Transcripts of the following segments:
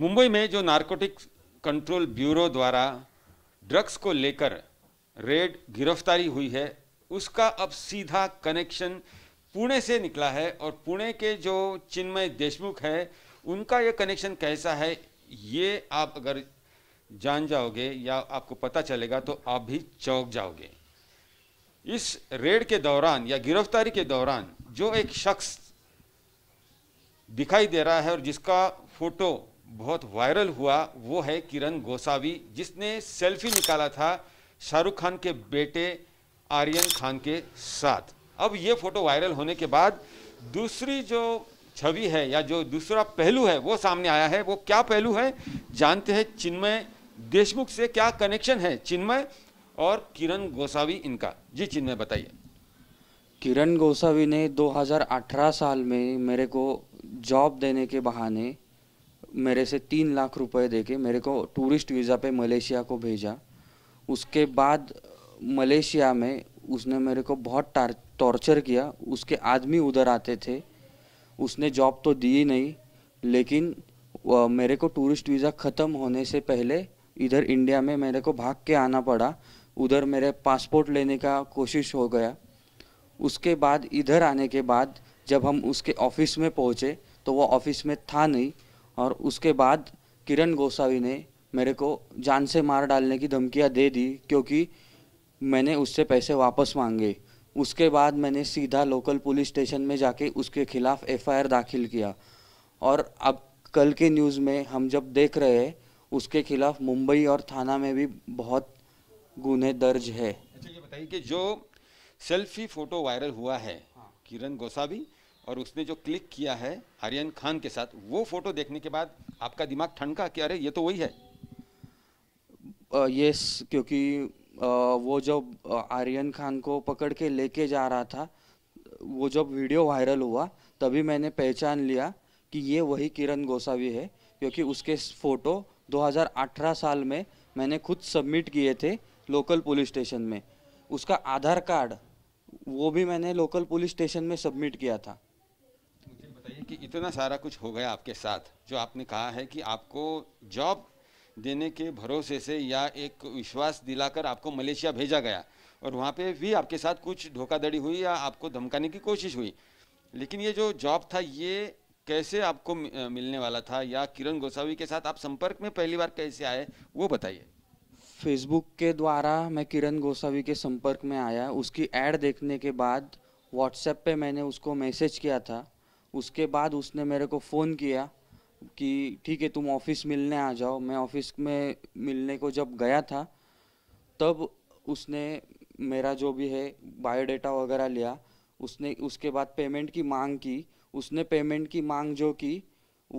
मुंबई में जो narcotic control bureau द्वारा ड्रग्स को लेकर रेड गिरफ्तारी हुई है उसका अब सीधा कनेक्शन पुणे से निकला है और पुणे के जो चिन्मय देशमुख है उनका यह कनेक्शन कैसा है ये आप अगर जान जाओगे या आपको पता चलेगा तो आप भी चौंक जाओगे इस रेड के दौरान या गिरफ्तारी के दौरान जो एक शख्स दिखाई दे रहा है और जिसका फोटो बहुत वायरल हुआ वो है किरण गोसावी जिसने सेल्फी निकाला था शाहरुख खान के बेटे आर्यन खान के साथ अब ये फोटो वायरल होने के बाद दूसरी जो छवि है या जो दूसरा पहलू है वो सामने आया है वो क्या पहलू है जानते हैं चिन्मय देशमुख से क्या कनेक्शन है चिन्मय और किरण गोसावी इनका जी चिन्मय बताइए किरण गोसावी ने 2018 साल में मेरे को जॉब देने के बहाने मेरे से तीन लाख रुपए देके मेरे को टूरिस्ट वीज़ा पे मलेशिया को भेजा उसके बाद मलेशिया में उसने मेरे को बहुत टॉर्चर किया उसके आदमी उधर आते थे उसने जॉब तो दी नहीं लेकिन मेरे को टूरिस्ट वीज़ा ख़त्म होने से पहले इधर इंडिया में मेरे को भाग के आना पड़ा उधर मेरे पासपोर्ट लेने का कोशिश हो गया उसके बाद इधर आने के बाद जब हम उसके ऑफिस में पहुँचे तो वो ऑफिस में था नहीं और उसके बाद किरण गोसावी ने मेरे को जान से मार डालने की धमकियाँ दे दी क्योंकि मैंने उससे पैसे वापस मांगे उसके बाद मैंने सीधा लोकल पुलिस स्टेशन में जाके उसके खिलाफ़ एफआईआर दाखिल किया और अब कल के न्यूज़ में हम जब देख रहे हैं उसके खिलाफ मुंबई और थाना में भी बहुत गुने दर्ज है अच्छा ये बताइए कि जो सेल्फी फोटो वायरल हुआ है हाँ। किरण गोसावी और उसने जो क्लिक किया है आर्यन खान के साथ वो फोटो देखने के बाद आपका दिमाग ठनका कि अरे ये तो वही है यस क्योंकि वो जब आर्यन खान को पकड़ के लेके जा रहा था वो जब वीडियो वायरल हुआ तभी मैंने पहचान लिया कि ये वही किरण गोसावी है क्योंकि उसके फ़ोटो 2018 साल में मैंने खुद सबमिट किए थे लोकल पुलिस स्टेशन में उसका आधार कार्ड वो भी मैंने लोकल पुलिस स्टेशन में सबमिट किया था कि इतना सारा कुछ हो गया आपके साथ जो आपने कहा है कि आपको जॉब देने के भरोसे से या एक विश्वास दिलाकर आपको मलेशिया भेजा गया और वहाँ पे भी आपके साथ कुछ धोखाधड़ी हुई या आपको धमकाने की कोशिश हुई लेकिन ये जो जॉब था ये कैसे आपको मिलने वाला था या किरण गोसावी के साथ आप संपर्क में पहली बार कैसे आए वो बताइए फेसबुक के द्वारा मैं किरण गोसावी के संपर्क में आया उसकी ऐड देखने के बाद व्हाट्सएप पे मैंने उसको मैसेज किया था उसके बाद उसने मेरे को फ़ोन किया कि ठीक है तुम ऑफिस मिलने आ जाओ मैं ऑफिस में मिलने को जब गया था तब उसने मेरा जो भी है बायोडाटा वगैरह लिया उसने उसके बाद पेमेंट की मांग की उसने पेमेंट की मांग जो की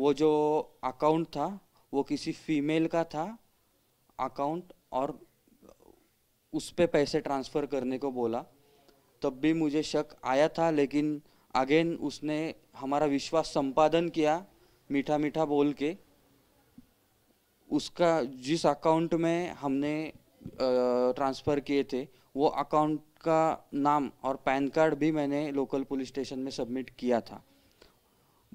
वो जो अकाउंट था वो किसी फीमेल का था अकाउंट और उस पर पैसे ट्रांसफ़र करने को बोला तब भी मुझे शक आया था लेकिन अगेन उसने हमारा विश्वास संपादन किया मीठा मीठा बोल के उसका जिस अकाउंट में हमने ट्रांसफ़र किए थे वो अकाउंट का नाम और पैन कार्ड भी मैंने लोकल पुलिस स्टेशन में सबमिट किया था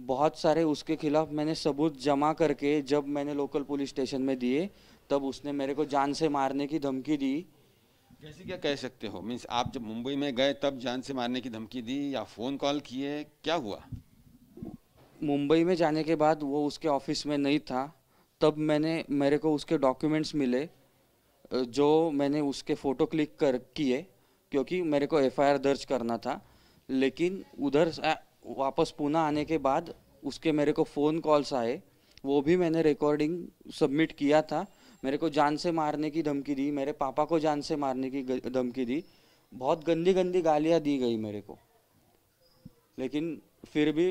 बहुत सारे उसके खिलाफ मैंने सबूत जमा करके जब मैंने लोकल पुलिस स्टेशन में दिए तब उसने मेरे को जान से मारने की धमकी दी जैसे क्या कह सकते हो मीन्स आप जब मुंबई में गए तब जान से मारने की धमकी दी या फ़ोन कॉल किए क्या हुआ मुंबई में जाने के बाद वो उसके ऑफिस में नहीं था तब मैंने मेरे को उसके डॉक्यूमेंट्स मिले जो मैंने उसके फ़ोटो क्लिक कर किए क्योंकि मेरे को एफआईआर दर्ज करना था लेकिन उधर वापस पुणे आने के बाद उसके मेरे को फ़ोन कॉल्स आए वो भी मैंने रिकॉर्डिंग सबमिट किया था मेरे को जान से मारने की धमकी दी मेरे पापा को जान से मारने की धमकी दी बहुत गंदी गंदी गालियाँ दी गई मेरे को लेकिन फिर भी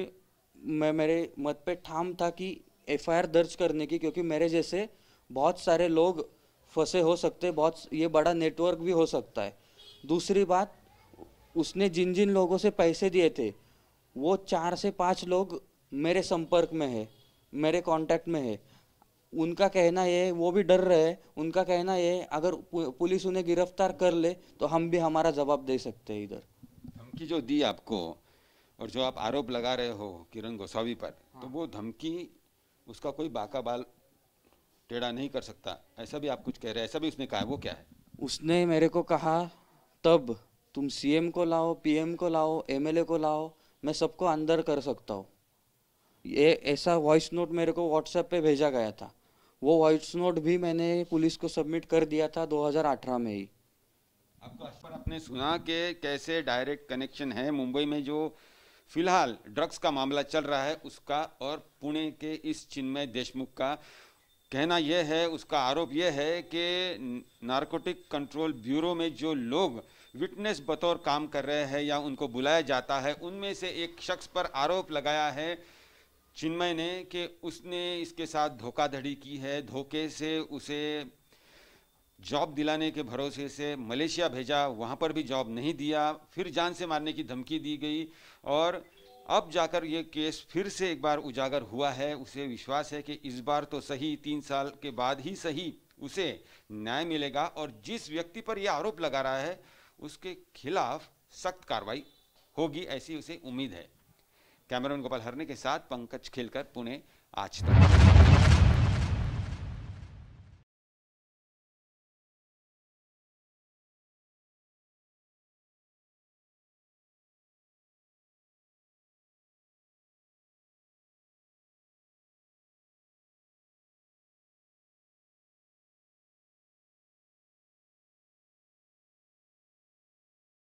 मैं मेरे मत पे ठाम था कि एफआईआर दर्ज करने की क्योंकि मेरे जैसे बहुत सारे लोग फंसे हो सकते बहुत ये बड़ा नेटवर्क भी हो सकता है दूसरी बात उसने जिन जिन लोगों से पैसे दिए थे वो चार से पाँच लोग मेरे संपर्क में है मेरे कांटेक्ट में है उनका कहना ये वो भी डर रहे उनका कहना ये अगर पुलिस उन्हें गिरफ्तार कर ले तो हम भी हमारा जवाब दे सकते हैं इधर धमकी जो दी आपको और जो आप आरोप लगा रहे हो किरण गोस्वामी पर हाँ। तो वो धमकी उसका कोई बाका बाल टेढ़ा नहीं कर सकता ऐसा भी आप कुछ कह रहे हैं ऐसा भी उसने कहा वो क्या है उसने मेरे को कहा तब तुम सीएम को लाओ पीएम को लाओ एमएलए को लाओ मैं सबको अंदर कर सकता हूँ ये ऐसा वॉइस नोट मेरे को व्हाट्सएप पे भेजा गया था वो वॉइस नोट भी मैंने पुलिस को सबमिट कर दिया था 2018 में ही आपको इस पर आपने सुना कि कैसे डायरेक्ट कनेक्शन है मुंबई में जो फिलहाल ड्रग्स का मामला चल रहा है उसका और पुणे के इस चिन्मय देशमुख का कहना यह है उसका आरोप यह है कि नारकोटिक कंट्रोल ब्यूरो में जो लोग विटनेस बतौर काम कर रहे हैं या उनको बुलाया जाता है उनमें से एक शख्स पर आरोप लगाया है चिन्मय ने कि उसने इसके साथ धोखाधड़ी की है धोखे से उसे जॉब दिलाने के भरोसे से मलेशिया भेजा वहाँ पर भी जॉब नहीं दिया फिर जान से मारने की धमकी दी गई और अब जाकर ये केस फिर से एक बार उजागर हुआ है उसे विश्वास है कि इस बार तो सही तीन साल के बाद ही सही उसे न्याय मिलेगा और जिस व्यक्ति पर यह आरोप लगा रहा है उसके खिलाफ सख्त कार्रवाई होगी ऐसी उसे उम्मीद है कैमरामैन गोपाल हरने के साथ पंकज खिलकर पुणे आज तक